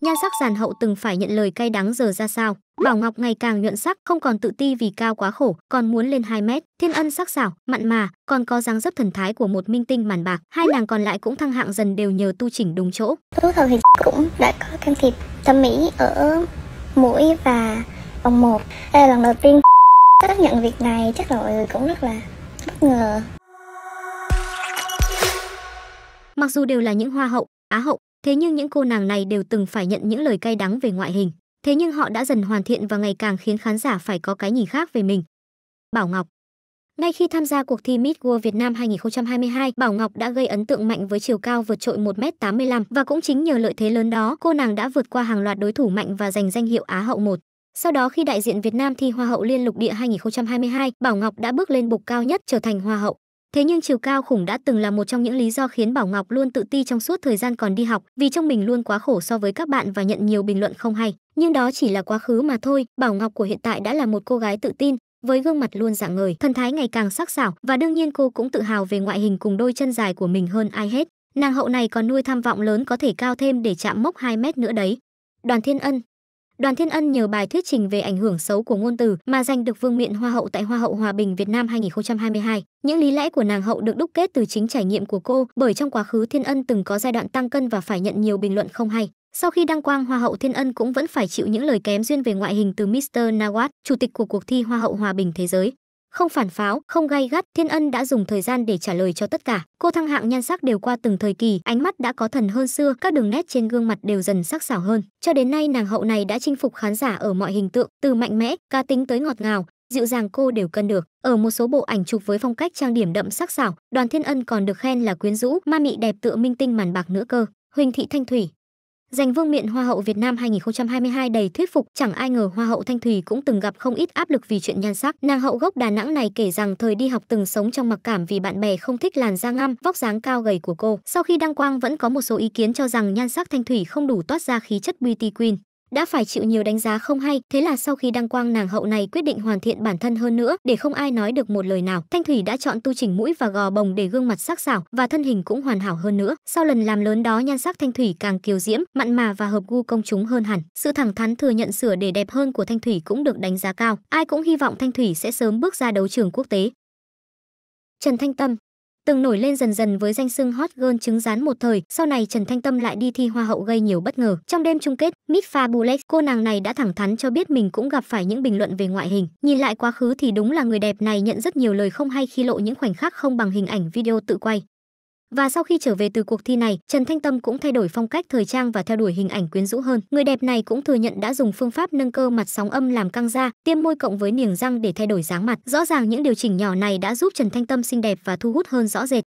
Nhan sắc giàn hậu từng phải nhận lời cay đắng giờ ra sao. Bảo Ngọc ngày càng nhuận sắc, không còn tự ti vì cao quá khổ, còn muốn lên 2 mét. Thiên Ân sắc sảo, mặn mà, còn có dáng dấp thần thái của một minh tinh màn bạc. Hai nàng còn lại cũng thăng hạng dần đều nhờ tu chỉnh đúng chỗ. Lúc đầu thì cũng đã có can thiệp thẩm mỹ ở mũi và vòng một. Đây là lần đầu tiên xác nhận việc này chắc là mọi người cũng rất là bất ngờ. Mặc dù đều là những hoa hậu, á hậu, Thế nhưng những cô nàng này đều từng phải nhận những lời cay đắng về ngoại hình, thế nhưng họ đã dần hoàn thiện và ngày càng khiến khán giả phải có cái nhìn khác về mình. Bảo Ngọc ngay khi tham gia cuộc thi Miss World Việt Nam 2022, Bảo Ngọc đã gây ấn tượng mạnh với chiều cao vượt trội 1m85 và cũng chính nhờ lợi thế lớn đó, cô nàng đã vượt qua hàng loạt đối thủ mạnh và giành danh hiệu Á hậu 1. Sau đó khi đại diện Việt Nam thi Hoa hậu Liên lục địa 2022, Bảo Ngọc đã bước lên bục cao nhất trở thành Hoa hậu. Thế nhưng chiều cao khủng đã từng là một trong những lý do khiến Bảo Ngọc luôn tự ti trong suốt thời gian còn đi học, vì trong mình luôn quá khổ so với các bạn và nhận nhiều bình luận không hay. Nhưng đó chỉ là quá khứ mà thôi, Bảo Ngọc của hiện tại đã là một cô gái tự tin, với gương mặt luôn dạng ngời, thần thái ngày càng sắc sảo và đương nhiên cô cũng tự hào về ngoại hình cùng đôi chân dài của mình hơn ai hết. Nàng hậu này còn nuôi tham vọng lớn có thể cao thêm để chạm mốc 2 mét nữa đấy. Đoàn Thiên Ân, Đoàn Thiên Ân nhờ bài thuyết trình về ảnh hưởng xấu của ngôn từ mà giành được vương miện Hoa hậu tại Hoa hậu Hòa bình Việt Nam 2022. Những lý lẽ của nàng hậu được đúc kết từ chính trải nghiệm của cô, bởi trong quá khứ Thiên Ân từng có giai đoạn tăng cân và phải nhận nhiều bình luận không hay. Sau khi đăng quang Hoa hậu Thiên Ân cũng vẫn phải chịu những lời kém duyên về ngoại hình từ Mr. Nawat, chủ tịch của cuộc thi Hoa hậu Hòa bình thế giới không phản pháo không gay gắt thiên ân đã dùng thời gian để trả lời cho tất cả cô thăng hạng nhan sắc đều qua từng thời kỳ ánh mắt đã có thần hơn xưa các đường nét trên gương mặt đều dần sắc sảo hơn cho đến nay nàng hậu này đã chinh phục khán giả ở mọi hình tượng từ mạnh mẽ cá tính tới ngọt ngào dịu dàng cô đều cân được ở một số bộ ảnh chụp với phong cách trang điểm đậm sắc sảo đoàn thiên ân còn được khen là quyến rũ ma mị đẹp tựa minh tinh màn bạc nữa cơ huỳnh thị thanh thủy Giành vương miện Hoa hậu Việt Nam 2022 đầy thuyết phục, chẳng ai ngờ Hoa hậu Thanh Thủy cũng từng gặp không ít áp lực vì chuyện nhan sắc. Nàng hậu gốc Đà Nẵng này kể rằng thời đi học từng sống trong mặc cảm vì bạn bè không thích làn da ngăm, vóc dáng cao gầy của cô. Sau khi đăng quang vẫn có một số ý kiến cho rằng nhan sắc Thanh Thủy không đủ toát ra khí chất beauty queen đã phải chịu nhiều đánh giá không hay thế là sau khi đăng quang nàng hậu này quyết định hoàn thiện bản thân hơn nữa để không ai nói được một lời nào thanh thủy đã chọn tu chỉnh mũi và gò bồng để gương mặt sắc sảo và thân hình cũng hoàn hảo hơn nữa sau lần làm lớn đó nhan sắc thanh thủy càng kiều diễm mặn mà và hợp gu công chúng hơn hẳn sự thẳng thắn thừa nhận sửa để đẹp hơn của thanh thủy cũng được đánh giá cao ai cũng hy vọng thanh thủy sẽ sớm bước ra đấu trường quốc tế trần thanh tâm từng nổi lên dần dần với danh sưng hot girl trứng rán một thời, sau này Trần Thanh Tâm lại đi thi hoa hậu gây nhiều bất ngờ. Trong đêm chung kết, Miss Fabulous, cô nàng này đã thẳng thắn cho biết mình cũng gặp phải những bình luận về ngoại hình. Nhìn lại quá khứ thì đúng là người đẹp này nhận rất nhiều lời không hay khi lộ những khoảnh khắc không bằng hình ảnh video tự quay. Và sau khi trở về từ cuộc thi này, Trần Thanh Tâm cũng thay đổi phong cách thời trang và theo đuổi hình ảnh quyến rũ hơn. Người đẹp này cũng thừa nhận đã dùng phương pháp nâng cơ mặt sóng âm làm căng da, tiêm môi cộng với niềng răng để thay đổi dáng mặt. Rõ ràng những điều chỉnh nhỏ này đã giúp Trần Thanh Tâm xinh đẹp và thu hút hơn rõ rệt.